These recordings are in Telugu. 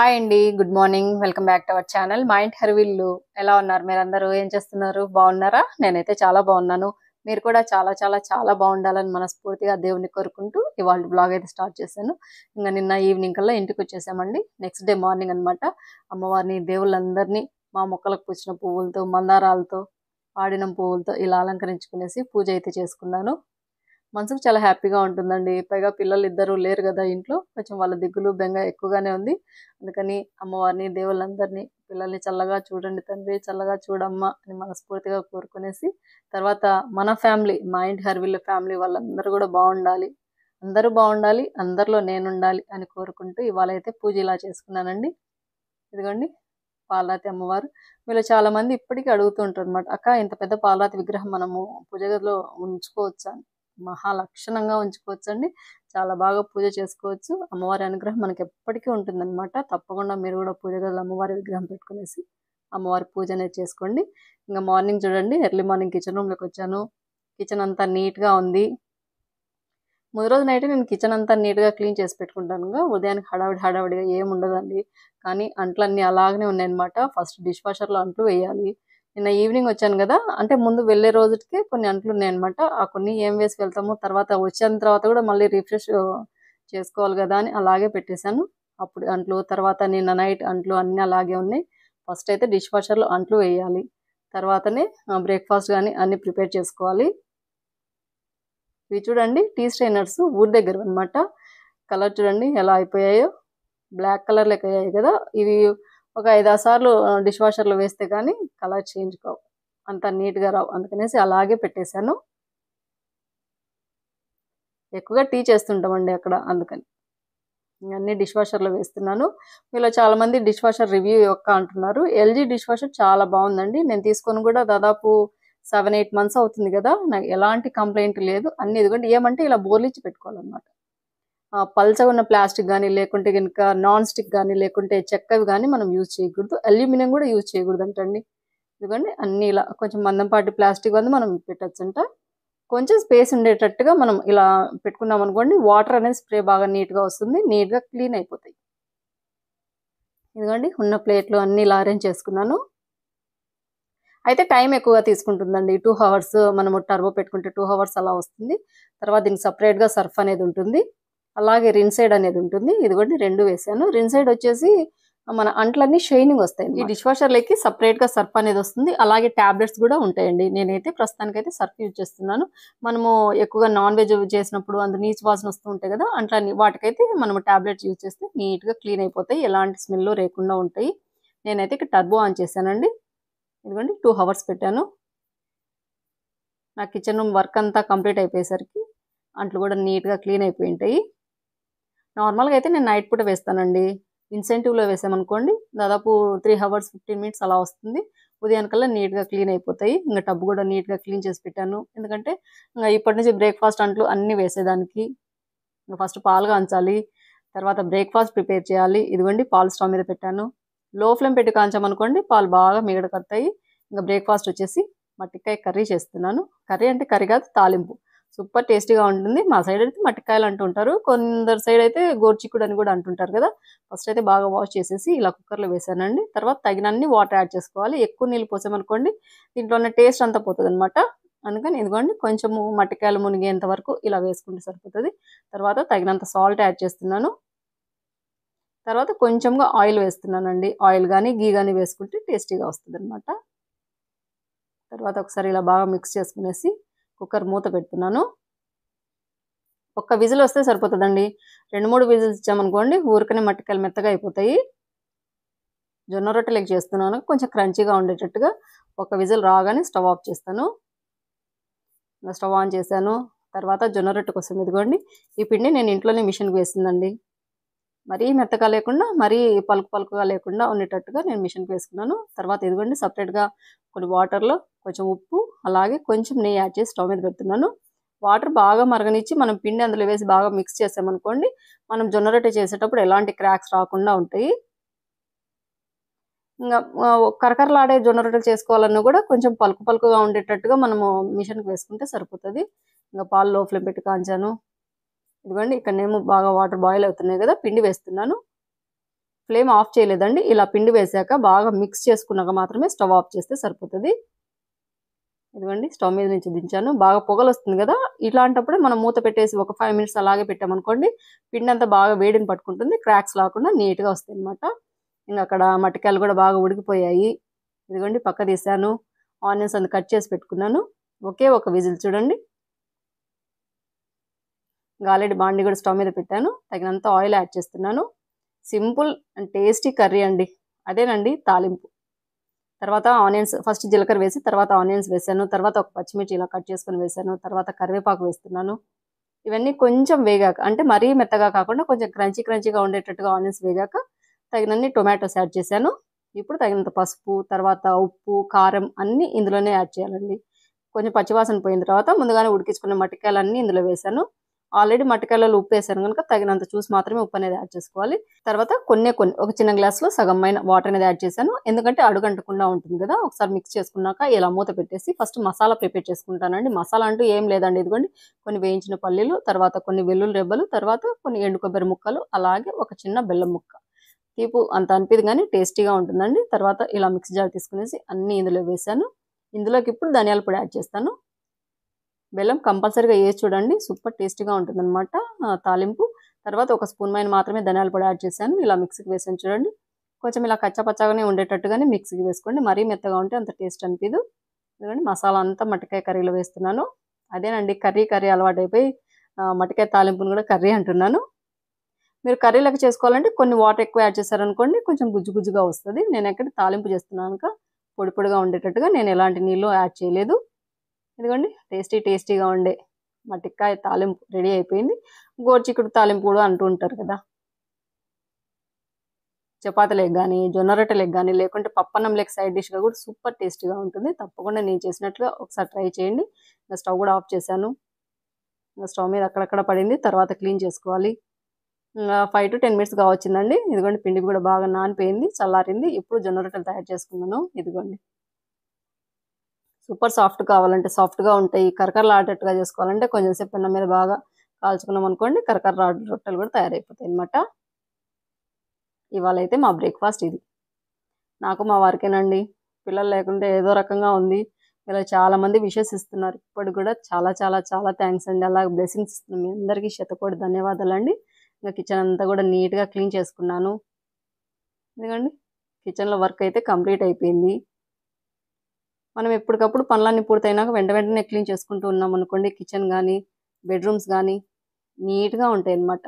హాయ్ అండి good morning welcome back to our channel Maa Inti హరివిల్లు ఎలా ఉన్నారు మీరందరూ ఏం చేస్తున్నారు బాగున్నారా నేనైతే చాలా బాగున్నాను మీరు కూడా చాలా చాలా చాలా బాగుండాలని మనస్ఫూర్తిగా దేవుని కోరుకుంటూ ఇవాళ బ్లాగ్ అయితే స్టార్ట్ చేశాను ఇంకా నిన్న ఈవినింగ్ కల్లా ఇంటికి వచ్చేసామండి నెక్స్ట్ డే మార్నింగ్ అనమాట అమ్మవారిని దేవుళ్ళందరినీ మా మొక్కలకు పూసిన పువ్వులతో మందారాలతో ఆడిన పువ్వులతో ఇలా అలంకరించుకునేసి పూజ అయితే చేసుకున్నాను మనసుకు చాలా హ్యాపీగా ఉంటుందండి పైగా పిల్లలు ఇద్దరు లేరు కదా ఇంట్లో కొంచెం వాళ్ళ దిగులు బెంగ ఎక్కువగానే ఉంది అందుకని అమ్మవారిని దేవుళ్ళందరినీ పిల్లల్ని చల్లగా చూడండి తండ్రి చల్లగా చూడమ్మ అని మనస్ఫూర్తిగా కోరుకునేసి తర్వాత మన ఫ్యామిలీ మా ఇంటి హర్విల్ ఫ్యామిలీ వాళ్ళందరూ కూడా బాగుండాలి అందరూ బాగుండాలి అందరిలో నేనుండాలి అని కోరుకుంటూ ఇవాళ అయితే పూజ ఇలా చేసుకున్నానండి ఇదిగోండి పాలరాతి అమ్మవారు మీలో చాలామంది ఇప్పటికీ అడుగుతుంటారు అనమాట అక్క ఇంత పెద్ద పాలరాతి విగ్రహం మనము పూజగదిలో ఉంచుకోవచ్చా అని మహాలక్షణంగా ఉంచుకోవచ్చండి చాలా బాగా పూజ చేసుకోవచ్చు అమ్మవారి అనుగ్రహం మనకి ఎప్పటికీ ఉంటుందన్నమాట తప్పకుండా మీరు కూడా పూజ గదులు అమ్మవారి విగ్రహం పెట్టుకునేసి అమ్మవారి పూజ అనేది చేసుకోండి ఇంకా మార్నింగ్ చూడండి ఎర్లీ మార్నింగ్ కిచెన్ రూమ్లోకి వచ్చాను కిచెన్ అంతా నీట్గా ఉంది ముందు రోజు నైట్ నేను కిచెన్ అంతా నీట్గా క్లీన్ చేసి పెట్టుకుంటాను ఉదయానికి హడావిడి హడావిడిగా ఏమి ఉండదండి కానీ అంట్లన్నీ అలాగనే ఉన్నాయన్నమాట ఫస్ట్ డిష్ వాషర్లో అంట్లు వేయాలి నిన్న ఈవినింగ్ వచ్చాను కదా అంటే ముందు వెళ్ళే రోజుకి కొన్ని అంట్లు ఉన్నాయన్నమాట ఆ కొన్ని ఏం వేసి వెళ్తాము తర్వాత వచ్చిన తర్వాత కూడా మళ్ళీ రిఫ్రెష్ చేసుకోవాలి కదా అని అలాగే పెట్టేశాను అప్పుడు అంట్లు తర్వాత నిన్న నైట్ అంట్లు అన్నీ అలాగే ఉన్నాయి ఫస్ట్ అయితే డిష్ వాషర్లో అంట్లు వేయాలి తర్వాతనే బ్రేక్ఫాస్ట్ కానీ అన్నీ ప్రిపేర్ చేసుకోవాలి ఇవి చూడండి టీ స్ట్రైనర్స్ ఊరి దగ్గర అనమాట కలర్ చూడండి ఎలా అయిపోయాయో బ్లాక్ కలర్ లెక్క అయ్యాయి కదా ఇవి ఒక ఐదారు సార్లు డిష్ వాషర్లో వేస్తే కానీ కలర్ చేంజ్ కావు అంత నీట్గా రావు అందుకనేసి అలాగే పెట్టేశాను ఎక్కువగా టీ చేస్తుంటామండి అక్కడ అందుకని అన్నీ డిష్ వాషర్లో వేస్తున్నాను మీలో చాలామంది డిష్ వాషర్ రివ్యూ యొక్క అంటున్నారు ఎల్జీ డిష్ వాషర్ చాలా బాగుందండి నేను తీసుకొని కూడా దాదాపు సెవెన్ ఎయిట్ మంత్స్ అవుతుంది కదా నాకు ఎలాంటి కంప్లైంట్ లేదు అన్ని ఎందుకంటే ఏమంటే ఇలా బోర్లిచ్చి పెట్టుకోవాలన్నమాట పల్చగా ఉన్న ప్లాస్టిక్ కానీ లేకుంటే కనుక నాన్ స్టిక్ కానీ లేకుంటే చెక్కవి కానీ మనం యూజ్ చేయకూడదు అల్యూమినియం కూడా యూజ్ చేయకూడదు అంటండి ఎందుకంటే అన్ని ఇలా కొంచెం మందంపాటి ప్లాస్టిక్ వంద మనం అంట కొంచెం స్పేస్ ఉండేటట్టుగా మనం ఇలా పెట్టుకున్నాం అనుకోండి వాటర్ అనేది స్ప్రే బాగా నీట్గా వస్తుంది నీట్గా క్లీన్ అయిపోతాయి ఎందుకండి ఉన్న ప్లేట్లు అన్నీ ఇలా అరేంజ్ చేసుకున్నాను అయితే టైం ఎక్కువగా తీసుకుంటుందండి టూ అవర్స్ మనము టర్బో పెట్టుకుంటే టూ అవర్స్ అలా వస్తుంది తర్వాత దీనికి సపరేట్గా సర్ఫ్ అనేది ఉంటుంది అలాగే రిన్సైడ్ అనేది ఉంటుంది ఇదిగోండి రెండు వేసాను రిన్సైడ్ వచ్చేసి మన అంట్లన్నీ షైనింగ్ వస్తాయి ఈ డిష్ వాషర్లకి సపరేట్గా సర్ఫ్ అనేది వస్తుంది అలాగే ట్యాబ్లెట్స్ కూడా ఉంటాయండి నేనైతే ప్రస్తుతానికైతే సర్ఫ్ యూజ్ చేస్తున్నాను మనము ఎక్కువగా నాన్ వెజ్ చేసినప్పుడు అందులో నీచు వాసన వస్తూ ఉంటాయి కదా అంట్లన్నీ వాటికైతే మనం ట్యాబ్లెట్స్ యూజ్ చేస్తే నీట్గా క్లీన్ అయిపోతాయి ఎలాంటి స్మెల్ లేకుండా ఉంటాయి నేనైతే ఇక్కడ టర్బో ఆన్ చేశానండి ఇదిగోండి టూ అవర్స్ పెట్టాను నా కిచెన్ రూమ్ వర్క్ అంతా కంప్లీట్ అయిపోయేసరికి అంట్లు కూడా నీట్గా క్లీన్ అయిపోయి ఉంటాయి నార్మల్గా అయితే నేను నైట్ పూట వేస్తానండి ఇన్సెంటివ్లో వేసామనుకోండి దాదాపు త్రీ అవర్స్ ఫిఫ్టీన్ మినిట్స్ అలా వస్తుంది ఉదయానికల్లా నీట్గా క్లీన్ అయిపోతాయి ఇంకా టబ్బు కూడా నీట్గా క్లీన్ చేసి పెట్టాను ఎందుకంటే ఇంకా ఇప్పటి నుంచి బ్రేక్ఫాస్ట్ అంట్లు అన్నీ వేసేదానికి ఇంకా ఫస్ట్ పాలుగా అంచాలి తర్వాత బ్రేక్ఫాస్ట్ ప్రిపేర్ చేయాలి ఇదిగోండి పాలు స్టవ్ మీద పెట్టాను లో ఫ్లేమ్ పెట్టి కాంచామనుకోండి పాలు బాగా మిగడ కడతాయి ఇంకా బ్రేక్ఫాస్ట్ వచ్చేసి మట్టికాయ కర్రీ చేస్తున్నాను కర్రీ అంటే కర్రీ కాదు తాలింపు సూపర్ టేస్టీగా ఉంటుంది మా సైడ్ అయితే మట్టికాయలు అంటుంటారు కొందరు సైడ్ అయితే గోర్చిక్కుడు అని కూడా అంటుంటారు కదా ఫస్ట్ అయితే బాగా వాష్ చేసేసి ఇలా కుక్కర్లో వేసానండి తర్వాత తగినన్ని వాటర్ యాడ్ చేసుకోవాలి ఎక్కువ నీళ్ళు పోసామనుకోండి దీంట్లో ఉన్న టేస్ట్ అంతా పోతుంది అనమాట అందుకని ఇదిగోండి కొంచెము మట్టికాయలు మునిగేంత వరకు ఇలా వేసుకుంటే సరిపోతుంది తర్వాత తగినంత సాల్ట్ యాడ్ చేస్తున్నాను తర్వాత కొంచెంగా ఆయిల్ వేస్తున్నానండి ఆయిల్ కానీ గీ కానీ వేసుకుంటే టేస్టీగా వస్తుంది తర్వాత ఒకసారి ఇలా బాగా మిక్స్ చేసుకునేసి కుక్కర్ మూత పెడుతున్నాను ఒక్క విజిల్ వస్తే సరిపోతుందండి రెండు మూడు విజిల్స్ ఇచ్చామనుకోండి ఊరికనే మట్టికాయలు మెత్తగా అయిపోతాయి జొన్న రొట్టెలకు చేస్తున్నాను కొంచెం క్రంచీగా ఉండేటట్టుగా ఒక విజిల్ రాగానే స్టవ్ ఆఫ్ చేస్తాను స్టవ్ ఆన్ చేశాను తర్వాత జొన్న రొట్టె కోసం ఇదిగోండి ఈ పిండి నేను ఇంట్లోనే మిషన్కి వేసిందండి మరీ మెత్తగా లేకుండా మరీ పలుకు పలుకుగా లేకుండా ఉండేటట్టుగా నేను మిషన్కి వేసుకున్నాను తర్వాత ఇదిగోండి సపరేట్గా కొన్ని వాటర్లో కొంచెం ఉప్పు అలాగే కొంచెం నెయ్యి యాడ్ చేసి స్టవ్ మీద పెడుతున్నాను వాటర్ బాగా మరగనిచ్చి మనం పిండి అందులో వేసి బాగా మిక్స్ చేసామనుకోండి మనం జొన్న రొట్టె చేసేటప్పుడు ఎలాంటి క్రాక్స్ రాకుండా ఉంటాయి ఇంకా కరకరలాడే జొన్న రొట్టెలు చేసుకోవాలన్నా కూడా కొంచెం పలుకు పలుకుగా ఉండేటట్టుగా మనము మిషన్కి వేసుకుంటే సరిపోతుంది ఇంకా పాలు లో ఫ్లేమ్ పెట్టి కాంచాను ఇదిగోండి ఇక్కడనేమో బాగా వాటర్ బాయిల్ అవుతున్నాయి కదా పిండి వేస్తున్నాను ఫ్లేమ్ ఆఫ్ చేయలేదండి ఇలా పిండి వేసాక బాగా మిక్స్ చేసుకున్నాక మాత్రమే స్టవ్ ఆఫ్ చేస్తే సరిపోతుంది ఇదిగోండి స్టవ్ మీద నుంచి దించాను బాగా పొగలు వస్తుంది కదా ఇట్లాంటప్పుడే మనం మూత పెట్టేసి ఒక ఫైవ్ మినిట్స్ అలాగే పెట్టామనుకోండి పిండి అంతా బాగా వేడిని పట్టుకుంటుంది క్రాక్స్ లేకుండా నీట్గా వస్తాయి అనమాట ఇంకా అక్కడ మట్టికాయలు కూడా బాగా ఉడికిపోయాయి ఇదిగోండి పక్క తీసాను ఆనియన్స్ అంత కట్ చేసి పెట్టుకున్నాను ఒకే ఒక విజిల్ చూడండి ఇంకా ఆల్రెడీ బాండి కూడా స్టవ్ మీద పెట్టాను తగినంత ఆయిల్ యాడ్ చేస్తున్నాను సింపుల్ అండ్ టేస్టీ కర్రీ అండి అదేనండి తాలింపు తర్వాత ఆనియన్స్ ఫస్ట్ జీలకర్ర వేసి తర్వాత ఆనియన్స్ వేసాను తర్వాత ఒక పచ్చిమిర్చి ఇలా కట్ చేసుకుని వేసాను తర్వాత కరివేపాకు వేస్తున్నాను ఇవన్నీ కొంచెం వేగాక అంటే మరీ మెత్తగా కాకుండా కొంచెం క్రంచీ క్రంచీగా ఉండేటట్టుగా ఆనియన్స్ వేగాక తగినన్ని టొమాటోస్ యాడ్ చేశాను ఇప్పుడు తగినంత పసుపు తర్వాత ఉప్పు కారం అన్నీ ఇందులోనే యాడ్ చేయాలండి కొంచెం పచ్చివాసన పోయిన తర్వాత ముందుగానే ఉడికించుకున్న మట్టికాయలన్నీ ఇందులో వేశాను ఆల్రెడీ మట్టికాయలలో ఉప్పు వేసాను కనుక తగినంత చూసి మాత్రమే ఉప్పు అనేది యాడ్ చేసుకోవాలి తర్వాత కొన్ని కొన్ని ఒక చిన్న గ్లాస్లో సగమైన వాటర్ అనేది యాడ్ చేశాను ఎందుకంటే అడుగంటకుండా ఉంటుంది కదా ఒకసారి మిక్స్ చేసుకున్నాక ఇలా మూత పెట్టేసి ఫస్ట్ మసాలా ప్రిపేర్ చేసుకుంటానండి మసాలా అంటూ ఏం లేదండి ఇదిగోండి కొన్ని వేయించిన పల్లీలు తర్వాత కొన్ని వెల్లుల్లి రెబ్బలు తర్వాత కొన్ని ఎండు కొబ్బరి ముక్కలు అలాగే ఒక చిన్న బెల్లం ముక్క తీపు అంత అనిపిది కానీ టేస్టీగా ఉంటుందండి తర్వాత ఇలా మిక్స్ జార్ తీసుకునేసి అన్నీ ఇందులో వేసాను ఇందులోకి ఇప్పుడు ధనియాల పొడి యాడ్ చేస్తాను బెల్లం కంపల్సరీగా వేసి చూడండి సూపర్ టేస్టీగా అనమాట తాలింపు తర్వాత ఒక స్పూన్ మైన మాత్రమే ధనియాల పొడి యాడ్ చేశాను ఇలా మిక్సీకి వేసాను చూడండి కొంచెం ఇలా కచ్చపచ్చగానే ఉండేటట్టుగానే మిక్సీకి వేసుకోండి మరీ మెత్తగా ఉంటే అంత టేస్ట్ అనిపిదు ఎందుకంటే మసాలా అంతా మటకాయ కర్రీలో వేస్తున్నాను అదేనండి కర్రీ కర్రీ అలవాటైపోయి మటకాయ తాలింపును కూడా కర్రీ అంటున్నాను మీరు కర్రీలకు చేసుకోవాలంటే కొన్ని వాటర్ ఎక్కువ యాడ్ చేశారనుకోండి కొంచెం గుజ్జు గుజ్జుగా వస్తుంది నేను ఎక్కడ తాలింపు చేస్తున్నాను పొడి పొడిగా ఉండేటట్టుగా నేను ఎలాంటి నీళ్ళు యాడ్ చేయలేదు ఇదిగోండి టేస్టీ టేస్టీగా ఉండే మటిక్కాయ తాలింపు రెడీ అయిపోయింది గోర్చిక్కుడు తాలింపు కూడా అంటూ ఉంటారు కదా చపాతీలకు కానీ జొన్న రొట్టెలకు కానీ లేకుంటే పప్పన్నంలకు సైడ్ డిష్గా కూడా సూపర్ టేస్టీగా ఉంటుంది తప్పకుండా నేను చేసినట్లుగా ఒకసారి ట్రై చేయండి ఇంకా స్టవ్ కూడా ఆఫ్ చేశాను ఇంకా స్టవ్ మీద అక్కడక్కడ పడింది తర్వాత క్లీన్ చేసుకోవాలి ఫైవ్ టు టెన్ మినిట్స్ కావచ్చిందండి ఇదిగోండి పిండి కూడా బాగా నానిపోయింది చల్లారింది ఇప్పుడు జొన్న రొట్టెలు తయారు చేసుకున్నాను ఇదిగోండి సూపర్ సాఫ్ట్ కావాలంటే సాఫ్ట్గా ఉంటాయి కరకరలు ఆడేట్టుగా చేసుకోవాలంటే కొంచెం సేపు పెన్న మీద బాగా కాల్చుకున్నాం అనుకోండి కరకర రొట్టెలు కూడా తయారైపోతాయి అనమాట ఇవాళ అయితే మా బ్రేక్ఫాస్ట్ ఇది నాకు మా వారికేనండి పిల్లలు లేకుంటే ఏదో రకంగా ఉంది ఇలా చాలామంది విషెస్ ఇస్తున్నారు ఇప్పటికి కూడా చాలా చాలా చాలా థ్యాంక్స్ అండి అలా బ్లెస్సింగ్స్ ఇస్తున్నాం మీ అందరికీ శతకోటి ధన్యవాదాలు అండి ఇంకా కిచెన్ అంతా కూడా నీట్గా క్లీన్ చేసుకున్నాను ఎందుకండి కిచెన్లో వర్క్ అయితే కంప్లీట్ అయిపోయింది మనం ఎప్పటికప్పుడు పనులన్నీ పూర్తయినాక వెంట వెంటనే క్లీన్ చేసుకుంటూ ఉన్నాం అనుకోండి కిచెన్ కానీ బెడ్రూమ్స్ కానీ నీట్గా ఉంటాయి అన్నమాట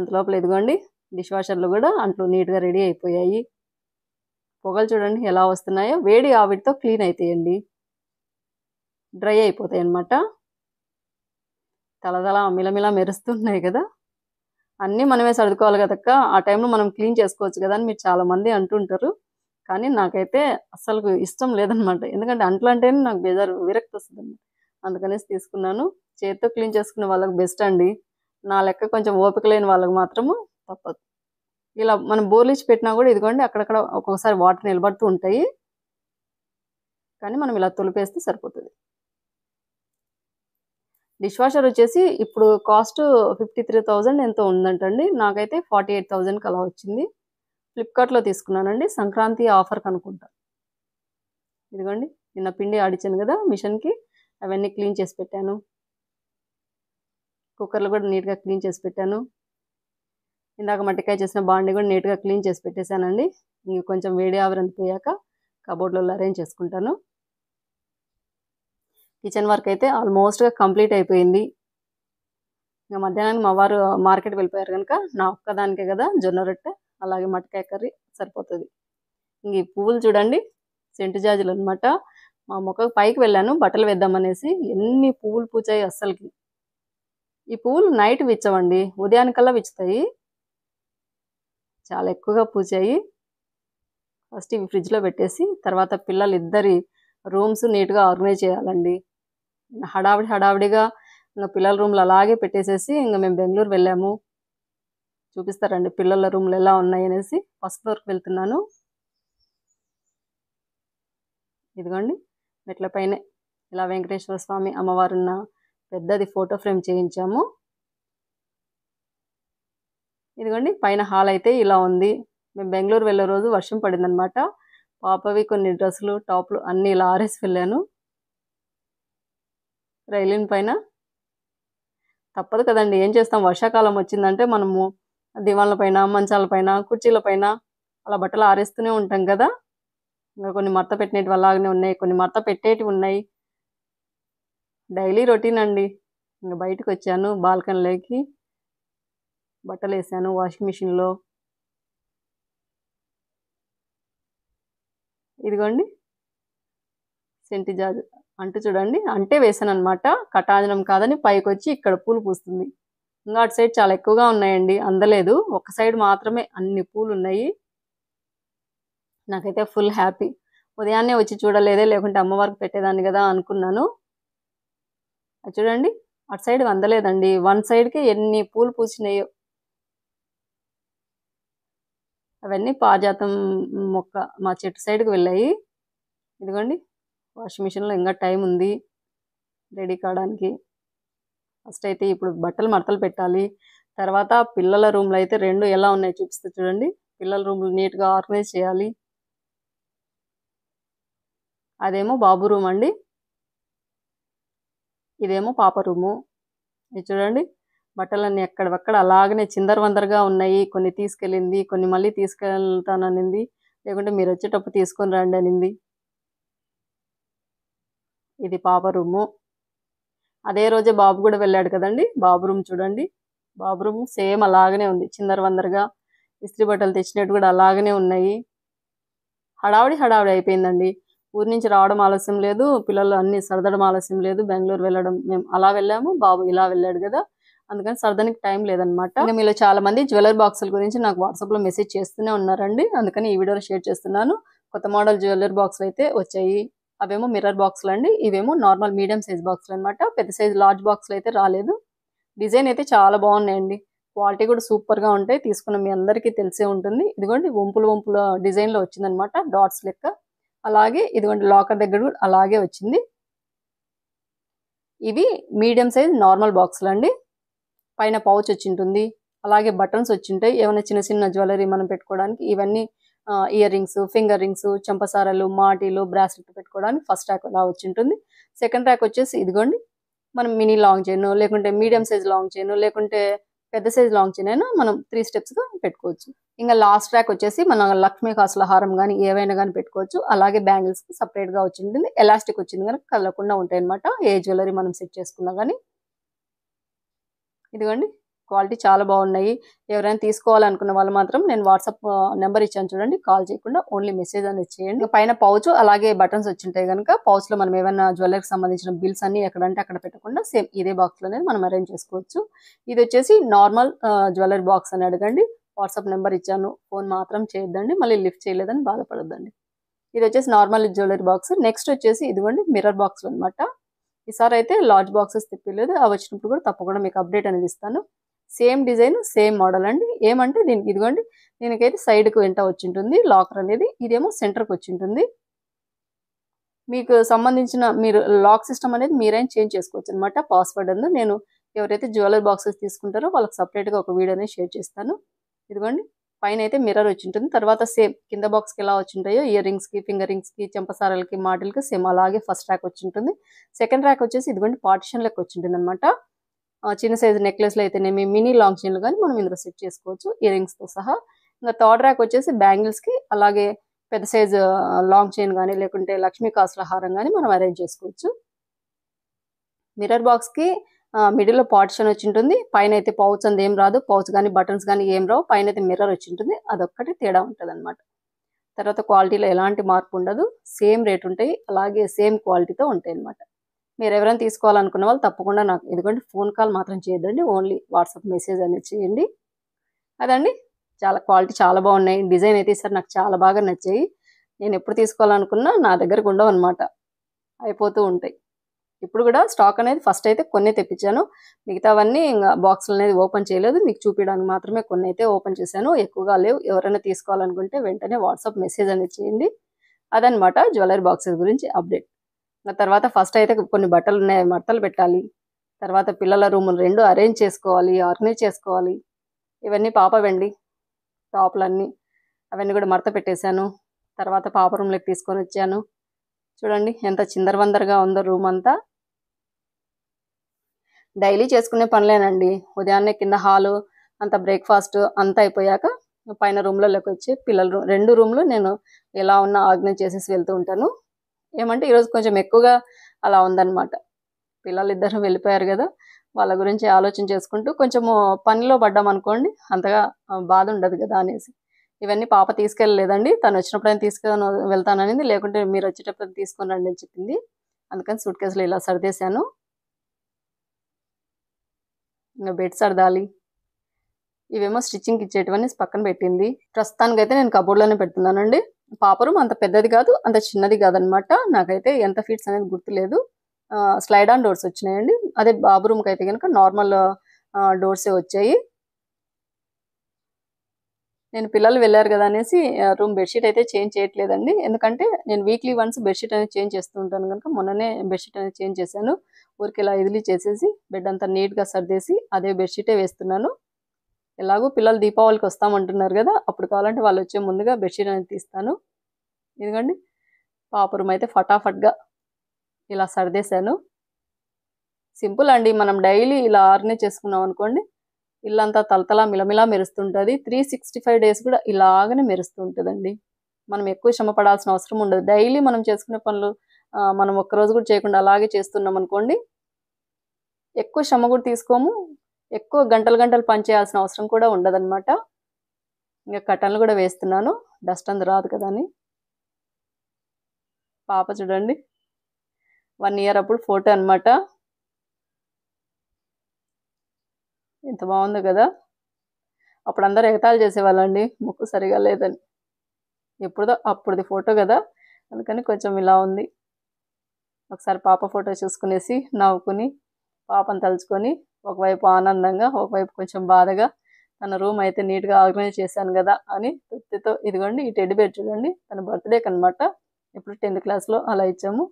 అంత లోపల ఇదిగోండి డిష్ వాషర్లు కూడా అంట్లు నీట్గా రెడీ అయిపోయాయి పొగలు చూడండి ఎలా వస్తున్నాయో వేడి ఆవిడితో క్లీన్ అవుతాయండి డ్రై అయిపోతాయి అన్నమాట తలదల మిలమిల మెరుస్తున్నాయి కదా అన్నీ మనమే సర్దుకోవాలి కదక్క ఆ టైంలో మనం క్లీన్ చేసుకోవచ్చు కదా అని మీరు చాలామంది అంటుంటారు కానీ నాకైతే అసలు ఇష్టం లేదనమాట ఎందుకంటే అంట్లో అంటేనే నాకు బేజారు విరక్తి వస్తుంది అందుకనేసి తీసుకున్నాను చేతితో క్లీన్ చేసుకునే వాళ్ళకి బెస్ట్ అండి నా లెక్క కొంచెం ఓపిక లేని వాళ్ళకి మాత్రము తప్పదు ఇలా మనం బోర్లిచ్చి పెట్టినా కూడా ఇదిగోండి అక్కడక్కడ ఒక్కొక్కసారి వాటర్ నిలబడుతూ ఉంటాయి కానీ మనం ఇలా తొలిపేస్తే సరిపోతుంది డిష్ వాషర్ వచ్చేసి ఇప్పుడు కాస్ట్ ఫిఫ్టీ త్రీ థౌజండ్ ఎంతో ఉందంటండి నాకైతే ఫార్టీ ఎయిట్ థౌజండ్కి అలా వచ్చింది ఫ్లిప్కార్ట్లో తీసుకున్నానండి సంక్రాంతి ఆఫర్ కనుకుంటా ఇదిగోండి నిన్న పిండి ఆడిచాను కదా మిషన్కి అవన్నీ క్లీన్ చేసి పెట్టాను కుక్కర్లు కూడా నీట్గా క్లీన్ చేసి పెట్టాను ఇందాక మట్టికాయ చేసిన బాండి కూడా నీట్గా క్లీన్ చేసి పెట్టేశానండి ఇంక కొంచెం వేడి ఆవరణ పోయాక కబోర్డ్లో అరేంజ్ చేసుకుంటాను కిచెన్ వర్క్ అయితే ఆల్మోస్ట్గా కంప్లీట్ అయిపోయింది ఇంకా మధ్యాహ్నానికి మా వారు మార్కెట్ వెళ్ళిపోయారు కనుక నా ఒక్కదానికే కదా జొన్న రొట్టె అలాగే మటకాయ కర్రీ సరిపోతుంది ఇంక ఈ పువ్వులు చూడండి సెంటు జాజులు అనమాట మా మొక్కకు పైకి వెళ్ళాను బట్టలు వేద్దామనేసి ఎన్ని పువ్వులు పూచాయి అస్సలకి ఈ పువ్వులు నైట్ విచ్చవండి ఉదయానికల్లా విచ్చుతాయి చాలా ఎక్కువగా పూచాయి ఫస్ట్ ఇవి ఫ్రిడ్జ్లో పెట్టేసి తర్వాత పిల్లలు ఇద్దరి రూమ్స్ నీట్గా ఆర్గనైజ్ చేయాలండి హడావిడి హడావిడిగా ఇంకా పిల్లల రూమ్లో అలాగే పెట్టేసేసి ఇంకా మేము బెంగళూరు వెళ్ళాము చూపిస్తారండి పిల్లల రూమ్లు ఎలా ఉన్నాయి అనేసి ఫస్ట్ ఫ్లోర్కి వెళ్తున్నాను ఇదిగోండి మెట్ల పైనే ఇలా వెంకటేశ్వర స్వామి అమ్మవారున్న పెద్దది ఫోటో ఫ్రేమ్ చేయించాము ఇదిగోండి పైన హాల్ అయితే ఇలా ఉంది మేము బెంగళూరు వెళ్ళే రోజు వర్షం పడిందనమాట పాపవి కొన్ని డ్రెస్సులు టాప్లు అన్నీ ఇలా ఆరేసి వెళ్ళాను రైలిన్ పైన తప్పదు కదండి ఏం చేస్తాం వర్షాకాలం వచ్చిందంటే మనము పైన మంచాల పైన కుర్చీల పైన అలా బట్టలు ఆరేస్తూనే ఉంటాం కదా ఇంకా కొన్ని మరత పెట్టినవి అలాగనే ఉన్నాయి కొన్ని మరత పెట్టేటివి ఉన్నాయి డైలీ రొటీన్ అండి ఇంకా బయటకు వచ్చాను బాల్కనీలోకి బట్టలు వేసాను వాషింగ్ మిషన్లో ఇదిగోండి సెంటి జాజు అంటు చూడండి అంటే వేసాను అనమాట కటాంజనం కాదని పైకి వచ్చి ఇక్కడ పూలు పూస్తుంది ఇంకా అటు సైడ్ చాలా ఎక్కువగా ఉన్నాయండి అందలేదు ఒక సైడ్ మాత్రమే అన్ని పూలు ఉన్నాయి నాకైతే ఫుల్ హ్యాపీ ఉదయాన్నే వచ్చి చూడలేదే లేకుంటే అమ్మవారికి పెట్టేదాన్ని కదా అనుకున్నాను చూడండి అటు సైడ్ అందలేదండి వన్ సైడ్కి ఎన్ని పూలు పూసినాయో అవన్నీ పాజాతం మొక్క మా చెట్టు సైడ్కి వెళ్ళాయి ఇదిగోండి వాషింగ్ మిషన్లో ఇంకా టైం ఉంది రెడీ కావడానికి ఫస్ట్ అయితే ఇప్పుడు బట్టలు మడతలు పెట్టాలి తర్వాత పిల్లల రూమ్లో అయితే రెండు ఎలా ఉన్నాయి చూపిస్తే చూడండి పిల్లల రూమ్లు నీట్గా ఆర్గనైజ్ చేయాలి అదేమో బాబు రూమ్ అండి ఇదేమో పాప రూము ఇది చూడండి బట్టలన్నీ ఎక్కడవక్కడ అలాగనే చిందరవందరగా ఉన్నాయి కొన్ని తీసుకెళ్ళింది కొన్ని మళ్ళీ తీసుకెళ్తాననింది లేకుంటే మీరు వచ్చేటప్పుడు తీసుకొని రండి అనింది ఇది పాప రూము అదే రోజే బాబు కూడా వెళ్ళాడు కదండి బాబు రూమ్ చూడండి బాబు రూమ్ సేమ్ అలాగనే ఉంది చిందర వందరగా ఇస్త్రీ బట్టలు తెచ్చినట్టు కూడా అలాగనే ఉన్నాయి హడావిడి హడావిడి అయిపోయిందండి ఊరి నుంచి రావడం ఆలస్యం లేదు పిల్లలు అన్నీ సరదడం ఆలస్యం లేదు బెంగళూరు వెళ్ళడం మేము అలా వెళ్ళాము బాబు ఇలా వెళ్ళాడు కదా అందుకని సరదానికి టైం లేదనమాట నేను మీలో చాలా మంది జ్యువెలరీ బాక్సుల గురించి నాకు వాట్సాప్లో మెసేజ్ చేస్తూనే ఉన్నారండి అందుకని ఈ వీడియోలో షేర్ చేస్తున్నాను కొత్త మోడల్ జ్యువెలరీ బాక్సులు అయితే వచ్చాయి అవేమో మిర్రర్ బాక్స్లు అండి ఇవేమో నార్మల్ మీడియం సైజ్ బాక్స్లు అనమాట పెద్ద సైజ్ లార్జ్ బాక్స్లు అయితే రాలేదు డిజైన్ అయితే చాలా బాగున్నాయండి క్వాలిటీ కూడా సూపర్గా ఉంటాయి తీసుకున్న మీ అందరికీ తెలిసే ఉంటుంది ఇదిగోండి వంపులు వంపుల డిజైన్లో వచ్చిందనమాట డాట్స్ లెక్క అలాగే ఇదిగోండి లాకర్ దగ్గర కూడా అలాగే వచ్చింది ఇవి మీడియం సైజ్ నార్మల్ బాక్స్లు అండి పైన పౌచ్ వచ్చింటుంది అలాగే బటన్స్ వచ్చింటాయి ఏమైనా చిన్న చిన్న జ్యువెలరీ మనం పెట్టుకోవడానికి ఇవన్నీ ఇయర్ రింగ్స్ ఫింగర్ రింగ్స్ చెంపసారాలు మాటీలు బ్రాస్లెట్ పెట్టుకోవడానికి ఫస్ట్ ట్రాక్ అలా వచ్చి ఉంటుంది సెకండ్ ట్రాక్ వచ్చేసి ఇదిగోండి మనం మినీ లాంగ్ చైన్ లేకుంటే మీడియం సైజ్ లాంగ్ చైన్ లేకుంటే పెద్ద సైజ్ లాంగ్ చైన్ అయినా మనం త్రీ స్టెప్స్గా పెట్టుకోవచ్చు ఇంకా లాస్ట్ ట్రాక్ వచ్చేసి మన లక్ష్మీ కాసుల హారం కానీ ఏవైనా కానీ పెట్టుకోవచ్చు అలాగే బ్యాంగిల్స్ సపరేట్గా ఉంటుంది ఎలాస్టిక్ వచ్చింది కనుక కలగకుండా ఉంటాయి అనమాట ఏ జ్యువెలరీ మనం సెట్ చేసుకున్నా కానీ ఇదిగోండి క్వాలిటీ చాలా బాగున్నాయి ఎవరైనా తీసుకోవాలనుకున్న వాళ్ళు మాత్రం నేను వాట్సాప్ నెంబర్ ఇచ్చాను చూడండి కాల్ చేయకుండా ఓన్లీ మెసేజ్ అనేది చేయండి పైన పౌచ్ అలాగే బటన్స్ వచ్చింటాయి కనుక పౌచ్లో మనం ఏమైనా జ్యువెలరీకి సంబంధించిన బిల్స్ అన్ని ఎక్కడంటే అక్కడ పెట్టకుండా సేమ్ ఇదే అనేది మనం అరేంజ్ చేసుకోవచ్చు ఇది వచ్చేసి నార్మల్ జ్యువెలరీ బాక్స్ అని అడగండి వాట్సాప్ నెంబర్ ఇచ్చాను ఫోన్ మాత్రం చేయొద్దండి మళ్ళీ లిఫ్ట్ చేయలేదని బాధపడద్దండి ఇది వచ్చేసి నార్మల్ జ్యువెలరీ బాక్స్ నెక్స్ట్ వచ్చేసి ఇదిగోండి మిర్రర్ బాక్స్ అనమాట ఈసారి అయితే లార్జ్ బాక్సెస్ తిప్పలేదు అవి వచ్చినప్పుడు కూడా తప్పకుండా మీకు అప్డేట్ అనేది ఇస్తాను సేమ్ డిజైన్ సేమ్ మోడల్ అండి ఏమంటే దీనికి ఇదిగోండి దీనికైతే సైడ్కి వెంట వచ్చింటుంది లాకర్ అనేది ఇదేమో సెంటర్కి వచ్చింటుంది మీకు సంబంధించిన మీరు లాక్ సిస్టమ్ అనేది మీరైనా చేంజ్ చేసుకోవచ్చు అనమాట పాస్వర్డ్ అందు నేను ఎవరైతే జ్యువెలరీ బాక్సెస్ తీసుకుంటారో వాళ్ళకి సపరేట్గా ఒక వీడియోనే షేర్ చేస్తాను ఇదిగోండి పైన అయితే మిర్రర్ వచ్చింటుంది తర్వాత సేమ్ కింద బాక్స్కి ఎలా వచ్చింటాయో ఇయర్ రింగ్స్కి ఫింగర్ రింగ్స్కి చెంపసారాలకి మాటలకి సేమ్ అలాగే ఫస్ట్ ర్యాక్ వచ్చింటుంది సెకండ్ ర్యాక్ వచ్చేసి ఇదిగోండి పార్టిషన్ లెక్క వచ్చింటుంది అనమాట చిన్న సైజు నెక్లెస్లు అయితేనేమి మినీ లాంగ్ చైన్లు కానీ మనం ఇందులో సెట్ చేసుకోవచ్చు ఇయర్ రింగ్స్తో సహా ఇంకా థర్డ్ ర్యాక్ వచ్చేసి బ్యాంగిల్స్కి అలాగే పెద్ద సైజు లాంగ్ చైన్ కానీ లేకుంటే లక్ష్మీ కాసుల హారం కానీ మనం అరేంజ్ చేసుకోవచ్చు మిర్రర్ బాక్స్కి మిడిల్లో పార్టిషన్ వచ్చి ఉంటుంది పైన అయితే పౌచ్ అంది ఏం రాదు పౌచ్ కానీ బటన్స్ కానీ ఏం రావు పైన అయితే మిర్రర్ వచ్చి ఉంటుంది అదొక్కటి తేడా ఉంటుంది అనమాట తర్వాత క్వాలిటీలో ఎలాంటి మార్పు ఉండదు సేమ్ రేట్ ఉంటాయి అలాగే సేమ్ క్వాలిటీతో ఉంటాయి అనమాట మీరు ఎవరైనా తీసుకోవాలనుకున్న వాళ్ళు తప్పకుండా నాకు ఎందుకంటే ఫోన్ కాల్ మాత్రం చేయొద్దండి ఓన్లీ వాట్సాప్ మెసేజ్ అనేది చేయండి అదండి చాలా క్వాలిటీ చాలా బాగున్నాయి డిజైన్ అయితే సార్ నాకు చాలా బాగా నచ్చాయి నేను ఎప్పుడు తీసుకోవాలనుకున్నా నా దగ్గరకు ఉండవు అనమాట అయిపోతూ ఉంటాయి ఇప్పుడు కూడా స్టాక్ అనేది ఫస్ట్ అయితే కొన్ని తెప్పించాను మిగతావన్నీ ఇంకా బాక్సులు అనేది ఓపెన్ చేయలేదు మీకు చూపించడానికి మాత్రమే కొన్ని అయితే ఓపెన్ చేశాను ఎక్కువగా లేవు ఎవరైనా తీసుకోవాలనుకుంటే వెంటనే వాట్సాప్ మెసేజ్ అనేది చేయండి అదనమాట జ్యువెలరీ బాక్సెస్ గురించి అప్డేట్ తర్వాత ఫస్ట్ అయితే కొన్ని బట్టలు ఉన్నాయి మడతలు పెట్టాలి తర్వాత పిల్లల రూములు రెండు అరేంజ్ చేసుకోవాలి ఆర్గనైజ్ చేసుకోవాలి ఇవన్నీ పాప వెండి టాపులన్నీ అవన్నీ కూడా మడత పెట్టేశాను తర్వాత పాప రూమ్లోకి తీసుకొని వచ్చాను చూడండి ఎంత చిందరవందరగా ఉందో రూమ్ అంతా డైలీ చేసుకునే పనులేనండి ఉదయాన్నే కింద హాలు అంత బ్రేక్ఫాస్ట్ అంతా అయిపోయాక పైన రూమ్లలోకి వచ్చి పిల్లల రూమ్ రెండు రూమ్లు నేను ఎలా ఉన్నా ఆర్గనైజ్ చేసేసి వెళ్తూ ఉంటాను ఏమంటే ఈరోజు కొంచెం ఎక్కువగా అలా ఉందన్నమాట పిల్లలు ఇద్దరు వెళ్ళిపోయారు కదా వాళ్ళ గురించి ఆలోచన చేసుకుంటూ కొంచెము పనిలో పడ్డాం అనుకోండి అంతగా బాధ ఉండదు కదా అనేసి ఇవన్నీ పాప తీసుకెళ్ళలేదండి తను వచ్చినప్పుడైనా తీసుకొని వెళ్తాననింది లేకుంటే మీరు వచ్చేటప్పుడు తీసుకుని రండి అని చెప్పింది అందుకని సూట్ కేసులో ఇలా సరిదేశాను ఇంకా బెడ్ సర్దాలి ఇవేమో స్టిచ్చింగ్కి ఇచ్చేటివన్నీ పక్కన పెట్టింది ప్రస్తుతానికైతే నేను కబోర్డ్లోనే పెడుతున్నానండి రూమ్ అంత పెద్దది కాదు అంత చిన్నది కాదనమాట నాకైతే ఎంత ఫీట్స్ అనేది గుర్తులేదు స్లైడ్ ఆన్ డోర్స్ వచ్చినాయండి అదే బాబు రూమ్కి అయితే కనుక నార్మల్ డోర్సే వచ్చాయి నేను పిల్లలు వెళ్ళారు కదా అనేసి రూమ్ బెడ్షీట్ అయితే చేంజ్ చేయట్లేదండి ఎందుకంటే నేను వీక్లీ వన్స్ బెడ్షీట్ అనేది చేంజ్ చేస్తూ ఉంటాను కనుక మొన్ననే బెడ్షీట్ అనేది చేంజ్ చేశాను ఊరికి ఇలా ఇదిలి చేసేసి బెడ్ అంతా నీట్గా సర్దేసి అదే బెడ్షీటే వేస్తున్నాను ఎలాగో పిల్లలు దీపావళికి వస్తామంటున్నారు కదా అప్పుడు కావాలంటే వాళ్ళు వచ్చే ముందుగా బెడ్షీట్ అనేది తీస్తాను ఇదిగోండి పాపురం అయితే ఫటాఫట్గా ఇలా సర్దేశాను సింపుల్ అండి మనం డైలీ ఇలా ఆర్గనైజ్ చేసుకున్నాం అనుకోండి ఇల్లంతా తలతలా మిలమిలా మెరుస్తుంటుంది త్రీ సిక్స్టీ ఫైవ్ డేస్ కూడా ఇలాగనే మెరుస్తుంటుందండి మనం ఎక్కువ శ్రమ పడాల్సిన అవసరం ఉండదు డైలీ మనం చేసుకునే పనులు మనం ఒక్కరోజు కూడా చేయకుండా అలాగే చేస్తున్నాం అనుకోండి ఎక్కువ శ్రమ కూడా తీసుకోము ఎక్కువ గంటలు గంటలు పని చేయాల్సిన అవసరం కూడా ఉండదన్నమాట ఇంకా కటన్లు కూడా వేస్తున్నాను డస్ట్ అందు రాదు కదా అని పాప చూడండి వన్ ఇయర్ అప్పుడు ఫోటో అనమాట ఎంత బాగుంది కదా అప్పుడు అందరూ ఎగతాలు చేసేవాళ్ళండి ముక్కు సరిగా లేదని ఎప్పుడుదో అప్పుడుది ఫోటో కదా అందుకని కొంచెం ఇలా ఉంది ఒకసారి పాప ఫోటో చూసుకునేసి నవ్వుకుని పాపను తలుచుకొని ఒకవైపు ఆనందంగా ఒకవైపు కొంచెం బాధగా తన రూమ్ అయితే నీట్గా ఆర్గనైజ్ చేశాను కదా అని తృప్తితో ఇదిగోండి ఈ టెడ్డి బెడ్ చూడండి తన బర్త్డేకి అనమాట ఇప్పుడు టెన్త్ క్లాస్లో అలా ఇచ్చాము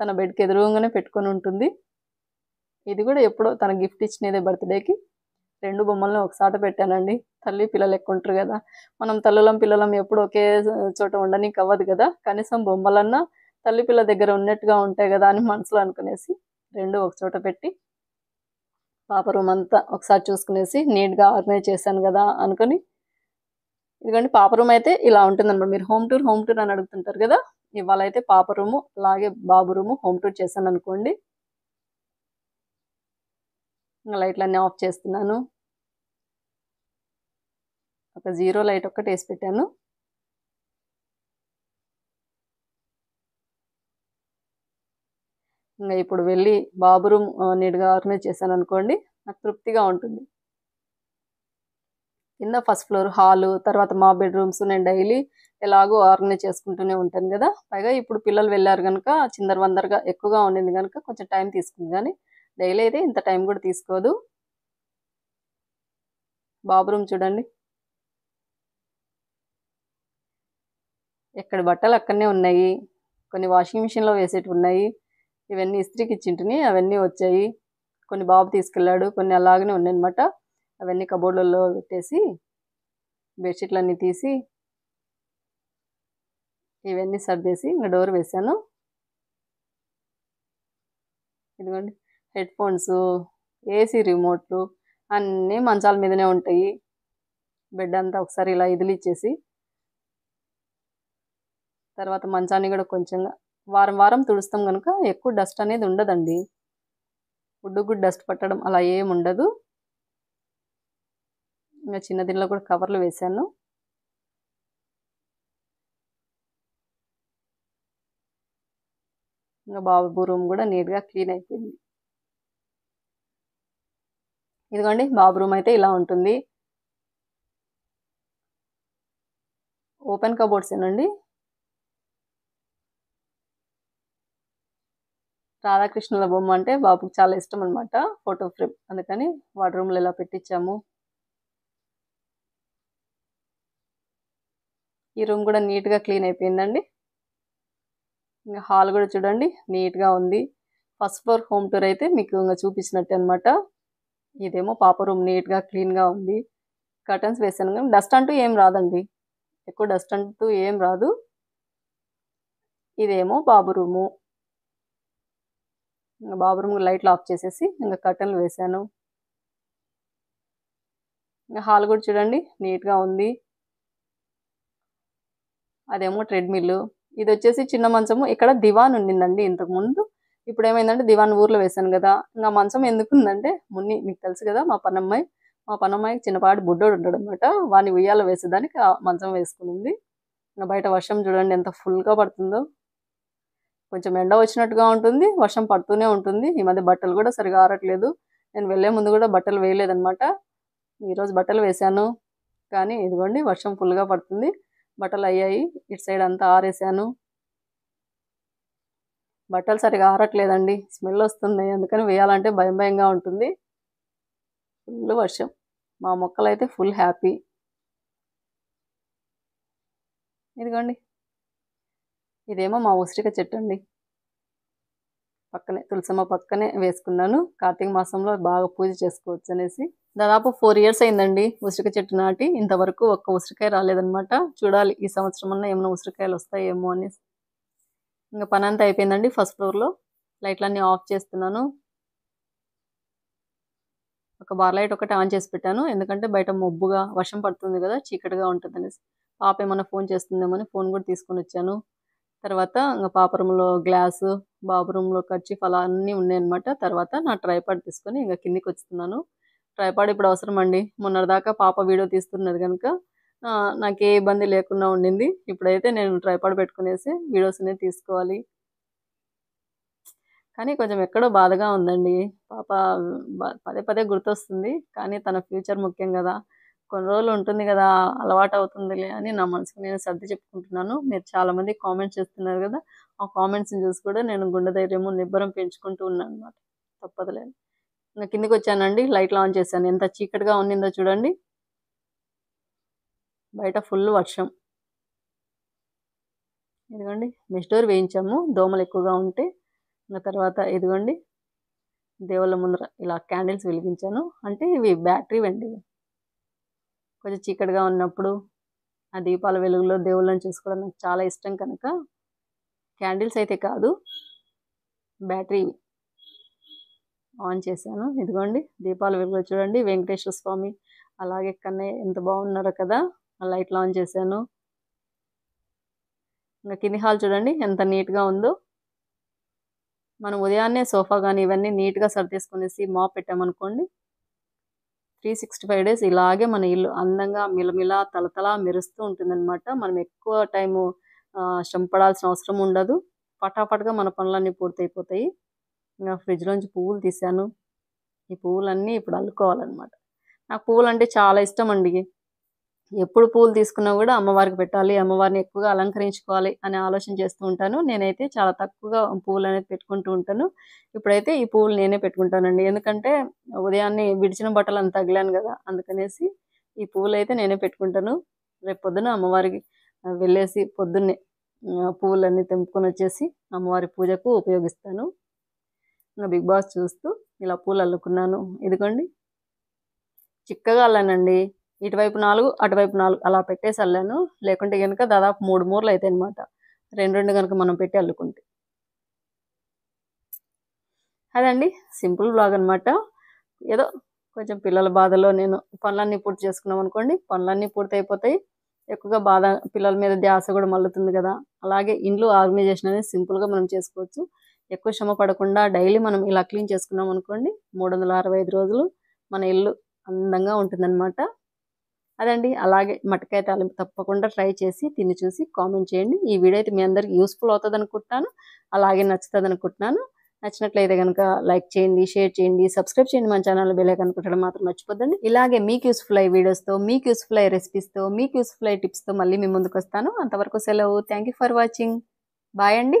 తన బెడ్కి ఎదురుగానే పెట్టుకొని ఉంటుంది ఇది కూడా ఎప్పుడో తన గిఫ్ట్ ఇచ్చినదే బర్త్డేకి రెండు బొమ్మలను ఒకసాట పెట్టానండి తల్లి పిల్లలు ఎక్కువ ఉంటారు కదా మనం తల్లులం పిల్లలం ఎప్పుడు ఒకే చోట ఉండడానికి అవ్వదు కదా కనీసం బొమ్మలన్నా తల్లి పిల్ల దగ్గర ఉన్నట్టుగా ఉంటాయి కదా అని మనసులో అనుకునేసి రెండు ఒక చోట పెట్టి పాప రూమ్ అంతా ఒకసారి చూసుకునేసి నీట్గా ఆర్గనైజ్ చేశాను కదా అనుకుని ఎందుకంటే పాప రూమ్ అయితే ఇలా ఉంటుందన్నమాట మీరు హోమ్ టూర్ హోమ్ టూర్ అని అడుగుతుంటారు కదా ఇవాళ అయితే పాప రూము అలాగే బాబు రూము హోమ్ టూర్ చేశాను అనుకోండి ఇంకా లైట్లన్నీ ఆఫ్ చేస్తున్నాను ఒక జీరో లైట్ ఒక్కటి వేసి పెట్టాను ఇంకా ఇప్పుడు వెళ్ళి బాబు రూమ్ నీట్గా ఆర్గనైజ్ చేశాను అనుకోండి నాకు తృప్తిగా ఉంటుంది కింద ఫస్ట్ ఫ్లోర్ హాలు తర్వాత మా బెడ్రూమ్స్ నేను డైలీ ఎలాగో ఆర్గనైజ్ చేసుకుంటూనే ఉంటాను కదా పైగా ఇప్పుడు పిల్లలు వెళ్ళారు కనుక చిందర వందరగా ఎక్కువగా ఉండింది కనుక కొంచెం టైం తీసుకుంది కానీ డైలీ అయితే ఇంత టైం కూడా తీసుకోదు బాబు రూమ్ చూడండి ఎక్కడ బట్టలు అక్కడనే ఉన్నాయి కొన్ని వాషింగ్ మిషన్లో వేసేటివి ఉన్నాయి ఇవన్నీ ఇస్త్రీకి ఇచ్చింటిని అవన్నీ వచ్చాయి కొన్ని బాబు తీసుకెళ్ళాడు కొన్ని అలాగనే ఉన్నాయన్నమాట అవన్నీ కబోర్డ్లలో పెట్టేసి బెడ్షీట్లన్నీ తీసి ఇవన్నీ సర్దేసి ఇంకా డోర్ వేసాను ఇదిగోండి హెడ్ ఫోన్స్ ఏసీ రిమోట్లు అన్నీ మంచాల మీదనే ఉంటాయి బెడ్ అంతా ఒకసారి ఇలా ఇదిలిచ్చేసి తర్వాత మంచాన్ని కూడా కొంచెం వారం వారం తుడుస్తాం కనుక ఎక్కువ డస్ట్ అనేది ఉండదండి గుడ్డు గుడ్ డస్ట్ పట్టడం అలా ఏమి ఉండదు ఇంకా చిన్న దీనిలో కూడా కవర్లు వేశాను ఇంకా బాబు రూమ్ కూడా నీట్గా క్లీన్ అయిపోయింది ఇదిగోండి బాబు రూమ్ అయితే ఇలా ఉంటుంది ఓపెన్ కబోర్డ్స్ ఏనండి రాధాకృష్ణుల బొమ్మ అంటే బాబుకి చాలా ఇష్టం అనమాట ఫోటో ఫ్రేమ్ అందుకని వాడి రూమ్లో ఇలా పెట్టించాము ఈ రూమ్ కూడా నీట్గా క్లీన్ అయిపోయిందండి ఇంకా హాల్ కూడా చూడండి నీట్గా ఉంది ఫస్ట్ ఫ్లోర్ హోమ్ టూర్ అయితే మీకు ఇంకా చూపించినట్టు అనమాట ఇదేమో పాప రూమ్ నీట్గా క్లీన్గా ఉంది కర్టన్స్ వేసాను కానీ డస్ట్ అంటూ ఏం రాదండి ఎక్కువ డస్ట్ అంటూ ఏం రాదు ఇదేమో బాబు రూము ఇంకా బాబు రూమ్ లైట్లు ఆఫ్ చేసేసి ఇంకా కర్టన్లు వేసాను ఇంకా హాల్ కూడా చూడండి నీట్గా ఉంది అదేమో ట్రెడ్మిల్ ఇది వచ్చేసి చిన్న మంచము ఇక్కడ దివాన్ ఉండిందండి ఇంతకుముందు ఇప్పుడు ఏమైందంటే దివాన్ ఊర్లో వేశాను కదా ఇంకా మంచం ఎందుకు ఉందంటే మున్ని మీకు తెలుసు కదా మా పనమ్మాయి మా పనమ్మాయికి చిన్నపాటి బుడ్డోడు ఉంటాడు అనమాట వాని ఉయ్యాల వేసేదానికి ఆ మంచం వేసుకునింది ఇంకా బయట వర్షం చూడండి ఎంత ఫుల్గా పడుతుందో కొంచెం ఎండ వచ్చినట్టుగా ఉంటుంది వర్షం పడుతూనే ఉంటుంది ఈ మధ్య బట్టలు కూడా సరిగా ఆరట్లేదు నేను వెళ్ళే ముందు కూడా బట్టలు వేయలేదనమాట ఈరోజు బట్టలు వేశాను కానీ ఇదిగోండి వర్షం ఫుల్గా పడుతుంది బట్టలు అయ్యాయి ఇటు సైడ్ అంతా ఆరేసాను బట్టలు సరిగా ఆరట్లేదండి స్మెల్ వస్తుంది అందుకని వేయాలంటే భయం భయంగా ఉంటుంది ఫుల్ వర్షం మా మొక్కలు అయితే ఫుల్ హ్యాపీ ఇదిగోండి ఇదేమో మా ఉసిరిక చెట్టు అండి పక్కనే తులసమ్మ పక్కనే వేసుకున్నాను కార్తీక మాసంలో బాగా పూజ చేసుకోవచ్చు అనేసి దాదాపు ఫోర్ ఇయర్స్ అయిందండి ఉసిరికాయ చెట్టు నాటి ఇంతవరకు ఒక్క ఉసిరికాయ రాలేదనమాట చూడాలి ఈ సంవత్సరం అన్న ఏమైనా ఉసిరికాయలు వస్తాయేమో అనేసి ఇంకా పని అంతా అయిపోయిందండి ఫస్ట్ ఫ్లోర్లో లైట్లన్నీ ఆఫ్ చేస్తున్నాను ఒక బార్ లైట్ ఒకటి ఆన్ చేసి పెట్టాను ఎందుకంటే బయట మబ్బుగా వర్షం పడుతుంది కదా చీకటిగా ఉంటుంది అనేసి పాప ఏమైనా ఫోన్ చేస్తుందేమో అని ఫోన్ కూడా తీసుకొని వచ్చాను తర్వాత ఇంకా పాప రూమ్లో గ్లాసు బాబు రూమ్లో ఖర్చీఫ్ అలా అన్నీ ఉన్నాయన్నమాట తర్వాత నా ట్రైపాడ్ తీసుకొని ఇంకా కిందికి వస్తున్నాను ట్రైపాడ్ ఇప్పుడు అవసరం అండి మొన్నటిదాకా పాప వీడియో తీస్తున్నది కనుక నాకు ఏ ఇబ్బంది లేకుండా ఉండింది ఇప్పుడైతే నేను ట్రైపాడ్ పెట్టుకునేసి వీడియోస్ తీసుకోవాలి కానీ కొంచెం ఎక్కడో బాధగా ఉందండి పాప పదే పదే గుర్తొస్తుంది కానీ తన ఫ్యూచర్ ముఖ్యం కదా కొన్ని రోజులు ఉంటుంది కదా అలవాటు అవుతుందిలే అని నా మనసుకు నేను సర్ది చెప్పుకుంటున్నాను మీరు చాలామంది కామెంట్స్ చేస్తున్నారు కదా ఆ కామెంట్స్ని చూసి కూడా నేను గుండె ధైర్యము నిబ్బరం పెంచుకుంటూ ఉన్నాను అనమాట తప్పదులేదు ఇంకా కిందకి వచ్చానండి లైట్లు ఆన్ చేశాను ఎంత చీకటిగా ఉన్నిందో చూడండి బయట ఫుల్ వర్షం ఇదిగోండి డోర్ వేయించాము దోమలు ఎక్కువగా ఉంటే ఇంకా తర్వాత ఇదిగోండి దేవుళ్ళ ముందర ఇలా క్యాండిల్స్ వెలిగించాను అంటే ఇవి బ్యాటరీ వెండి కొంచెం చీకటిగా ఉన్నప్పుడు ఆ దీపాల వెలుగులో దేవుళ్ళని చూసుకోవడం నాకు చాలా ఇష్టం కనుక క్యాండిల్స్ అయితే కాదు బ్యాటరీ ఆన్ చేశాను ఇదిగోండి దీపాలు వెలుగు చూడండి వెంకటేశ్వర స్వామి అలాగే కన్నే ఎంత బాగున్నారో కదా ఆ లైట్లు ఆన్ చేశాను ఇంకా కింది హాల్ చూడండి ఎంత నీట్గా ఉందో మనం ఉదయాన్నే సోఫా కానీ ఇవన్నీ నీట్గా సర్దేసుకునేసి మాప్ పెట్టామనుకోండి త్రీ సిక్స్టీ ఫైవ్ డేస్ ఇలాగే మన ఇల్లు అందంగా మిలమిల తలతలా మెరుస్తూ ఉంటుందన్నమాట మనం ఎక్కువ టైము శ్రమపడాల్సిన అవసరం ఉండదు పటాపట్గా మన పనులన్నీ పూర్తయిపోతాయి ఫ్రిడ్జ్లోంచి పువ్వులు తీశాను ఈ పువ్వులన్నీ ఇప్పుడు అల్లుకోవాలన్నమాట నాకు పువ్వులు అంటే చాలా ఇష్టం అండి ఎప్పుడు పూలు తీసుకున్నా కూడా అమ్మవారికి పెట్టాలి అమ్మవారిని ఎక్కువగా అలంకరించుకోవాలి అనే ఆలోచన చేస్తూ ఉంటాను నేనైతే చాలా తక్కువగా పువ్వులు అనేది పెట్టుకుంటూ ఉంటాను ఇప్పుడైతే ఈ పువ్వులు నేనే పెట్టుకుంటానండి ఎందుకంటే ఉదయాన్నే విడిచిన బట్టలు అంత తగిలాను కదా అందుకనేసి ఈ పూలు అయితే నేనే పెట్టుకుంటాను రేపు పొద్దున అమ్మవారికి వెళ్ళేసి పొద్దున్నే పువ్వులన్నీ తెంపుకొని వచ్చేసి అమ్మవారి పూజకు ఉపయోగిస్తాను బిగ్ బాస్ చూస్తూ ఇలా పూలు అల్లుకున్నాను ఇదిగోండి చిక్కగా అల్లానండి ఇటువైపు నాలుగు అటువైపు నాలుగు అలా పెట్టేసి అల్లాను లేకుంటే కనుక దాదాపు మూడు మూరలు అవుతాయి అనమాట రెండు రెండు కనుక మనం పెట్టి అల్లుకుంటే అదండి సింపుల్ బ్లాగ్ అనమాట ఏదో కొంచెం పిల్లల బాధలో నేను పనులన్నీ పూర్తి చేసుకున్నాం అనుకోండి పనులన్నీ పూర్తి అయిపోతాయి ఎక్కువగా బాధ పిల్లల మీద ధ్యాస కూడా మల్లుతుంది కదా అలాగే ఇంట్లో ఆర్గనైజేషన్ అనేది సింపుల్గా మనం చేసుకోవచ్చు ఎక్కువ శ్రమ పడకుండా డైలీ మనం ఇలా క్లీన్ చేసుకున్నాం అనుకోండి మూడు వందల అరవై ఐదు రోజులు మన ఇల్లు అందంగా ఉంటుందన్నమాట అదండి అలాగే మటకాయ తాలింపు తప్పకుండా ట్రై చేసి తిని చూసి కామెంట్ చేయండి ఈ వీడియో అయితే మీ అందరికి యూస్ఫుల్ అవుతుంది అనుకుంటున్నాను అలాగే నచ్చుతుంది అనుకుంటున్నాను నచ్చినట్లయితే కనుక లైక్ చేయండి షేర్ చేయండి సబ్స్క్రైబ్ చేయండి మన ఛానల్ బెలైక్ అనుకుంటాడు మాత్రం మర్చిపోద్దండి ఇలాగే మీకు యూస్ఫుల్ అయ్యే వీడియోస్తో మీకు యూస్ఫుల్ అయ్యే రెసిపీస్తో మీకు యూస్ఫుల్ అయ్యే టిప్స్తో మళ్ళీ మీ ముందుకు వస్తాను అంతవరకు సెలవు థ్యాంక్ ఫర్ వాచింగ్ బాయ్ అండి